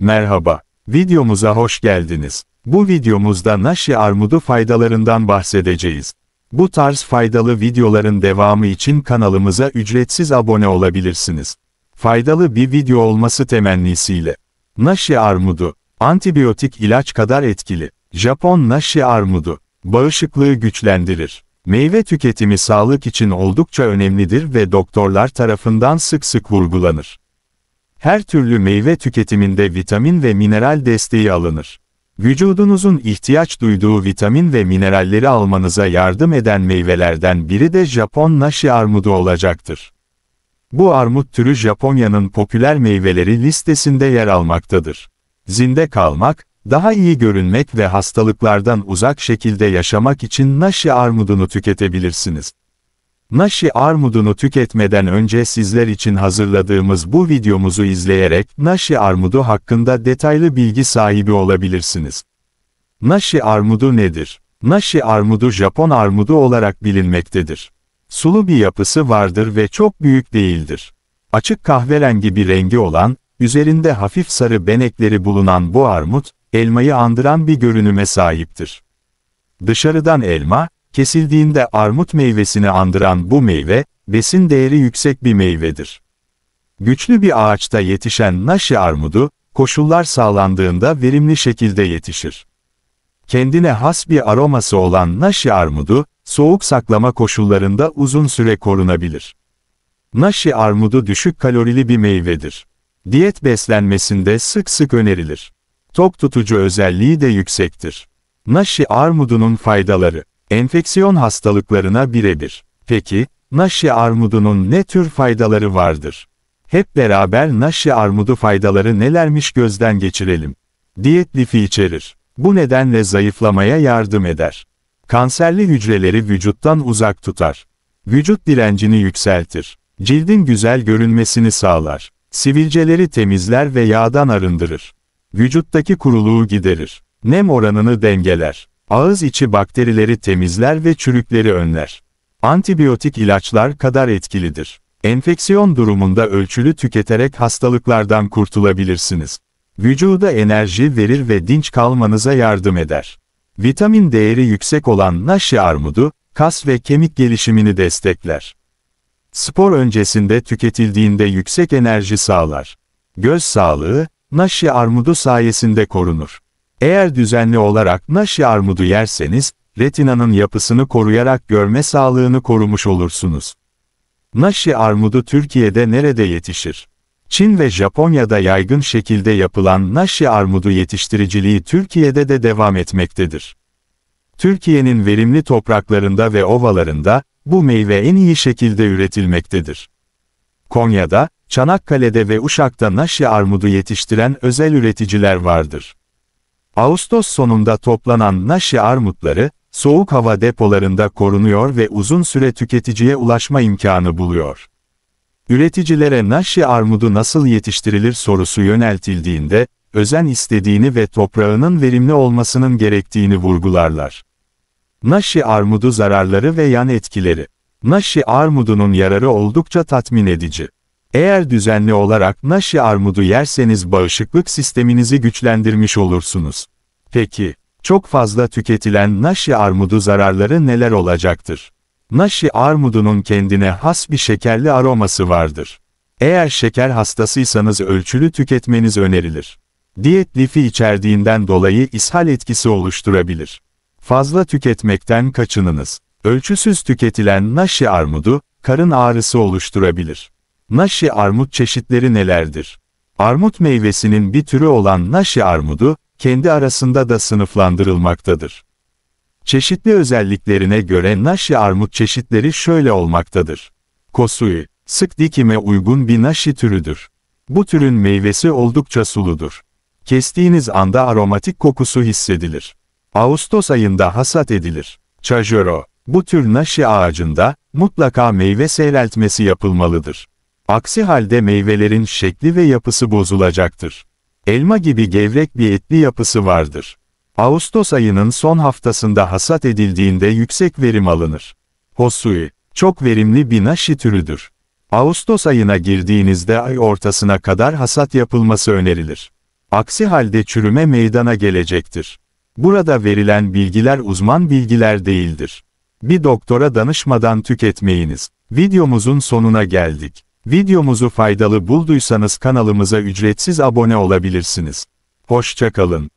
Merhaba, videomuza hoş geldiniz. Bu videomuzda naşi armudu faydalarından bahsedeceğiz. Bu tarz faydalı videoların devamı için kanalımıza ücretsiz abone olabilirsiniz. Faydalı bir video olması temennisiyle. Naşi armudu, antibiyotik ilaç kadar etkili. Japon naşi armudu, bağışıklığı güçlendirir. Meyve tüketimi sağlık için oldukça önemlidir ve doktorlar tarafından sık sık vurgulanır. Her türlü meyve tüketiminde vitamin ve mineral desteği alınır. Vücudunuzun ihtiyaç duyduğu vitamin ve mineralleri almanıza yardım eden meyvelerden biri de Japon nashi armudu olacaktır. Bu armut türü Japonya'nın popüler meyveleri listesinde yer almaktadır. Zinde kalmak, daha iyi görünmek ve hastalıklardan uzak şekilde yaşamak için nashi armudunu tüketebilirsiniz. Naşi armudunu tüketmeden önce sizler için hazırladığımız bu videomuzu izleyerek naşi armudu hakkında detaylı bilgi sahibi olabilirsiniz. Naşi armudu nedir? Naşi armudu Japon armudu olarak bilinmektedir. Sulu bir yapısı vardır ve çok büyük değildir. Açık kahverengi bir rengi olan, üzerinde hafif sarı benekleri bulunan bu armut, elmayı andıran bir görünüme sahiptir. Dışarıdan elma, Kesildiğinde armut meyvesini andıran bu meyve, besin değeri yüksek bir meyvedir. Güçlü bir ağaçta yetişen naşi armudu, koşullar sağlandığında verimli şekilde yetişir. Kendine has bir aroması olan naşi armudu, soğuk saklama koşullarında uzun süre korunabilir. Naşi armudu düşük kalorili bir meyvedir. Diyet beslenmesinde sık sık önerilir. Tok tutucu özelliği de yüksektir. Naşi armudunun faydaları Enfeksiyon hastalıklarına birebir. Peki, naşi armudunun ne tür faydaları vardır? Hep beraber naşi armudu faydaları nelermiş gözden geçirelim. Diyet lifi içerir. Bu nedenle zayıflamaya yardım eder. Kanserli hücreleri vücuttan uzak tutar. Vücut direncini yükseltir. Cildin güzel görünmesini sağlar. Sivilceleri temizler ve yağdan arındırır. Vücuttaki kuruluğu giderir. Nem oranını dengeler. Ağız içi bakterileri temizler ve çürükleri önler. Antibiyotik ilaçlar kadar etkilidir. Enfeksiyon durumunda ölçülü tüketerek hastalıklardan kurtulabilirsiniz. Vücuda enerji verir ve dinç kalmanıza yardım eder. Vitamin değeri yüksek olan naşi armudu, kas ve kemik gelişimini destekler. Spor öncesinde tüketildiğinde yüksek enerji sağlar. Göz sağlığı, naşi armudu sayesinde korunur. Eğer düzenli olarak naşi armudu yerseniz, retinanın yapısını koruyarak görme sağlığını korumuş olursunuz. Naşi armudu Türkiye'de nerede yetişir? Çin ve Japonya'da yaygın şekilde yapılan naşi armudu yetiştiriciliği Türkiye'de de devam etmektedir. Türkiye'nin verimli topraklarında ve ovalarında bu meyve en iyi şekilde üretilmektedir. Konya'da, Çanakkale'de ve Uşak'ta naşi armudu yetiştiren özel üreticiler vardır. Ağustos sonunda toplanan naşi armutları, soğuk hava depolarında korunuyor ve uzun süre tüketiciye ulaşma imkanı buluyor. Üreticilere naşi armudu nasıl yetiştirilir sorusu yöneltildiğinde, özen istediğini ve toprağının verimli olmasının gerektiğini vurgularlar. Naşi armudu zararları ve yan etkileri Naşi armudunun yararı oldukça tatmin edici. Eğer düzenli olarak naşi armudu yerseniz bağışıklık sisteminizi güçlendirmiş olursunuz. Peki, çok fazla tüketilen naşi armudu zararları neler olacaktır? Naşi armudunun kendine has bir şekerli aroması vardır. Eğer şeker hastasıysanız ölçülü tüketmeniz önerilir. Diyet lifi içerdiğinden dolayı ishal etkisi oluşturabilir. Fazla tüketmekten kaçınınız. Ölçüsüz tüketilen naşi armudu, karın ağrısı oluşturabilir. Naşi armut çeşitleri nelerdir? Armut meyvesinin bir türü olan naşi armudu, kendi arasında da sınıflandırılmaktadır. Çeşitli özelliklerine göre naşi armut çeşitleri şöyle olmaktadır. Kosui, sık dikime uygun bir naşi türüdür. Bu türün meyvesi oldukça suludur. Kestiğiniz anda aromatik kokusu hissedilir. Ağustos ayında hasat edilir. Çajoro, bu tür naşi ağacında mutlaka meyve seyreltmesi yapılmalıdır. Aksi halde meyvelerin şekli ve yapısı bozulacaktır. Elma gibi gevrek bir etli yapısı vardır. Ağustos ayının son haftasında hasat edildiğinde yüksek verim alınır. Hosui, çok verimli bir naşi türüdür. Ağustos ayına girdiğinizde ay ortasına kadar hasat yapılması önerilir. Aksi halde çürüme meydana gelecektir. Burada verilen bilgiler uzman bilgiler değildir. Bir doktora danışmadan tüketmeyiniz. Videomuzun sonuna geldik. Videomuzu faydalı bulduysanız kanalımıza ücretsiz abone olabilirsiniz. Hoşçakalın.